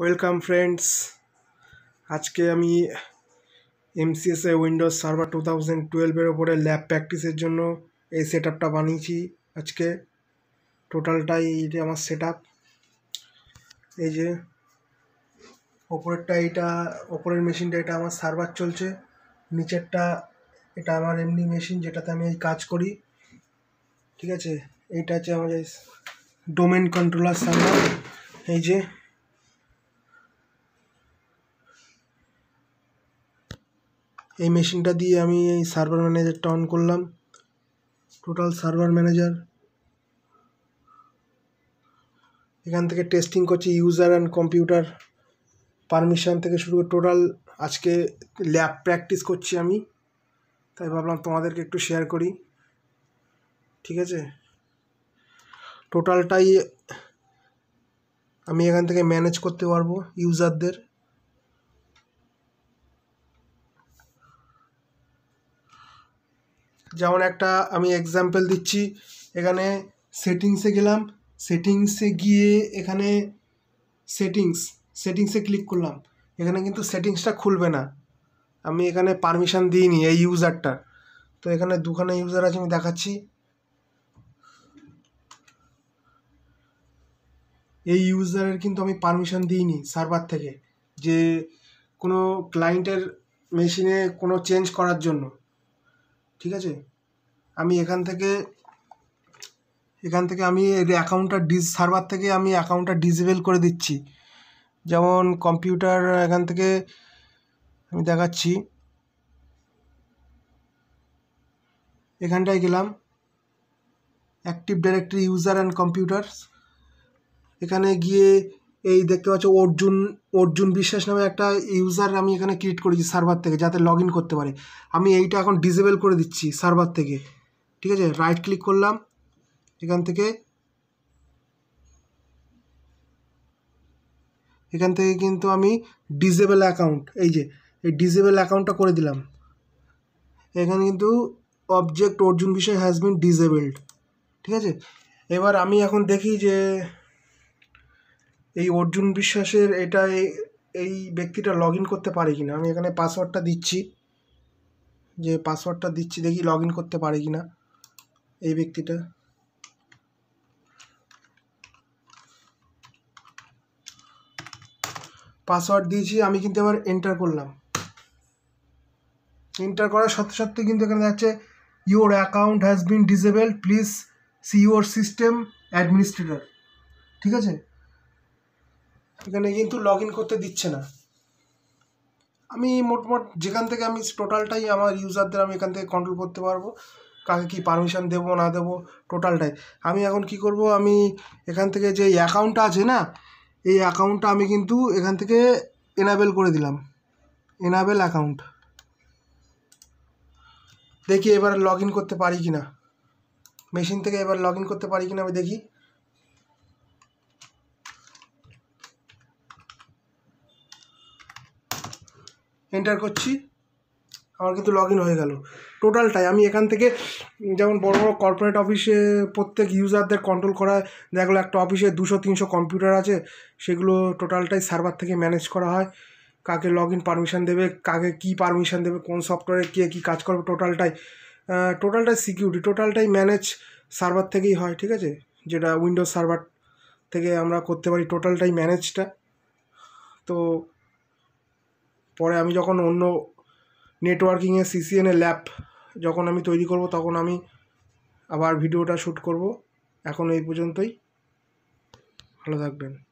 welcome friends আজকে আমি MCSA Windows server two thousand টুয়েলভের ওপরে ল্যাব প্র্যাকটিসের জন্য এই সেট আপটা বানিয়েছি আজকে টোটালটাই এইটা আমার সেট এই যে ওপরেরটা এটা ওপরের মেশিনটা এটা আমার সার্ভার চলছে নিচেরটা এটা আমার এমনি মেশিন যেটাতে আমি এই কাজ করি ঠিক আছে এইটা হচ্ছে আমাদের ডোমেন কন্ট্রোলার সার্ভার এই যে এই মেশিনটা দিয়ে আমি এই সার্ভার ম্যানেজারটা অন করলাম টোটাল সার্ভার ম্যানেজার এখান থেকে টেস্টিং করছি ইউজার অ্যান্ড কম্পিউটার পারমিশন থেকে শুরু করে টোটাল আজকে ল্যাব প্র্যাকটিস করছি আমি তাই ভাবলাম তোমাদেরকে একটু শেয়ার করি ঠিক আছে টোটালটাই আমি এখান থেকে ম্যানেজ করতে পারবো ইউজারদের যেমন একটা আমি এক্সাম্পল দিচ্ছি এখানে সেটিংসে গেলাম সেটিংসে গিয়ে এখানে সেটিংস সেটিংসে ক্লিক করলাম এখানে কিন্তু সেটিংসটা খুলবে না আমি এখানে পারমিশন দিইনি এই ইউজারটার তো এখানে দুখানে ইউজার আছে আমি দেখাচ্ছি এই ইউজারের কিন্তু আমি পারমিশন দিইনি সার্ভার থেকে যে কোনো ক্লায়েন্টের মেশিনে কোনো চেঞ্জ করার জন্য ঠিক আছে আমি এখান থেকে এখান থেকে আমি অ্যাকাউন্টটা ডিস সার্ভার থেকে আমি অ্যাকাউন্টটা ডিসেবেল করে দিচ্ছি যেমন কম্পিউটার এখান থেকে আমি দেখাচ্ছি এখানটায় গেলাম active directory user and computer এখানে গিয়ে এই দেখতে পাচ্ছ অর্জুন অর্জুন বিশ্বাস নামে একটা ইউজার আমি এখানে ক্রিয়েট করেছি সার্ভার থেকে যাতে লগ ইন করতে পারে আমি এইটা এখন ডিসেবল করে দিচ্ছি সার্ভার থেকে ঠিক আছে রাইট ক্লিক করলাম এখান থেকে এখান থেকে কিন্তু আমি ডিজেবেল অ্যাকাউন্ট এই যে এই ডিজেবেল অ্যাকাউন্টটা করে দিলাম এখানে কিন্তু অবজেক্ট অর্জুন বিষয় হ্যাজ বিন ঠিক আছে এবার আমি এখন দেখি যে এই অর্জুন বিশ্বাসের এটাই এই ব্যক্তিটা লগ ইন করতে পারে কি না আমি এখানে পাসওয়ার্ডটা দিচ্ছি যে পাসওয়ার্ডটা দিচ্ছি দেখি লগ ইন করতে পারে কি না এই ব্যক্তিটা পাসওয়ার্ড দিয়েছি আমি কিন্তু এবার এন্টার করলাম এন্টার করার সাথে সাথে কিন্তু এখানে যাচ্ছে your account has been disable please see your system administrator ঠিক আছে এখানে কিন্তু লগ করতে দিচ্ছে না আমি মোটমোট যেখান থেকে আমি টোটালটাই আমার ইউজারদের আমি এখান থেকে কন্ট্রোল করতে পারবো কাকে কি পারমিশন দেবো না দেবো টোটালটাই আমি এখন কি করব আমি এখান থেকে যে অ্যাকাউন্টটা আছে না এই অ্যাকাউন্টটা আমি কিন্তু এখান থেকে এনাবেল করে দিলাম এনাবেল অ্যাকাউন্ট দেখি এবার লগ করতে পারি কি না মেশিন থেকে এবার লগ করতে পারি কি না আমি দেখি এন্টার করছি আমার কিন্তু লগ হয়ে গেল টোটালটাই আমি এখান থেকে যেমন বড় বড় কর্পোরেট অফিসে প্রত্যেক ইউজারদের কন্ট্রোল করা দেখলো একটা অফিসে দুশো তিনশো কম্পিউটার আছে সেগুলো টোটালটাই সার্ভার থেকে ম্যানেজ করা হয় কাকে লগ ইন পারমিশন দেবে কাকে কি পারমিশন দেবে কোন সফটওয়্যারে কে কী কাজ করবে টোটালটাই টোটালটাই সিকিউরিটি টোটালটাই ম্যানেজ সার্ভার থেকেই হয় ঠিক আছে যেটা উইন্ডোজ সার্ভার থেকে আমরা করতে পারি টোটালটাই ম্যানেজটা তো পরে আমি যখন অন্য নেটওয়ার্কিংয়ে সিসিএনএ ল্যাপ যখন আমি তৈরি করব তখন আমি আবার ভিডিওটা শ্যুট করব এখন এই পর্যন্তই ভালো থাকবেন